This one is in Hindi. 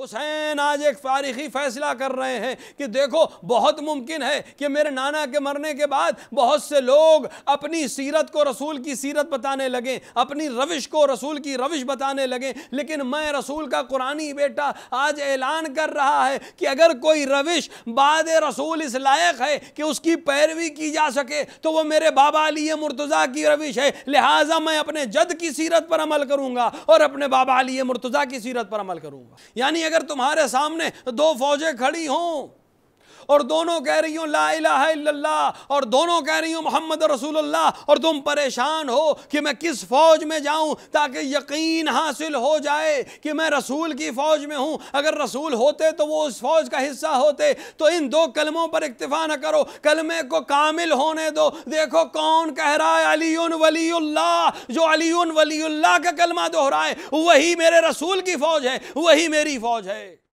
हुसैन आज एक तारीखी फैसला कर रहे हैं कि देखो बहुत मुमकिन है कि मेरे नाना के मरने के बाद बहुत से लोग अपनी सीरत को रसूल की सीरत बताने लगें अपनी रविश को रसूल की रविश बताने लगें लेकिन मैं रसूल का कुरानी बेटा आज ऐलान कर रहा है कि अगर कोई रविश बाद रसूल इस लायक है कि उसकी पैरवी की जा सके तो वह मेरे बाबा अली मुर्तज़ा की रविश है लिहाजा मैं अपने जद की सीरत पर अमल करूँगा और अपने बाबा अली मुर्तज़ा की सीरत पर अमल करूँगा यानी अगर तुम्हारे सामने दो फौजें खड़ी हों और दोनों कह रही हूँ ला इला और दोनों कह रही हूँ मोहम्मद रसूल और तुम परेशान हो कि मैं किस फौज में जाऊँ ताकि यकीन हासिल हो जाए कि मैं रसूल की फौज में हूँ अगर रसूल होते तो वो उस फौज का हिस्सा होते तो इन दो कलमों पर इक्तफा न करो कलमे को कामिल होने दो देखो कौन कह रहा है अली वलील्ला जो अली वलील्ला का कलमा दोहराए वही मेरे रसूल की फौज है वही मेरी फौज है